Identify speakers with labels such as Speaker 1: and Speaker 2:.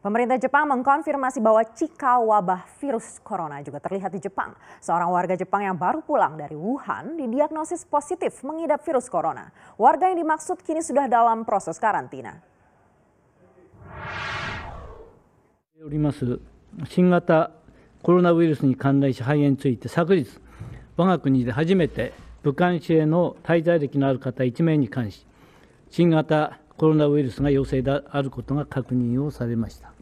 Speaker 1: Pemerintah Jepang mengkonfirmasi bahwa jika wabah virus corona juga terlihat di Jepang. Seorang warga Jepang yang baru pulang dari Wuhan didiagnosis positif mengidap virus corona. Warga yang dimaksud kini sudah dalam proses karantina.
Speaker 2: 新型コロナウイルスに関連し肺炎について昨日我が国で初めて武漢市への滞在歴のある方コロナウイルスが陽性であることが確認
Speaker 3: を
Speaker 4: されました。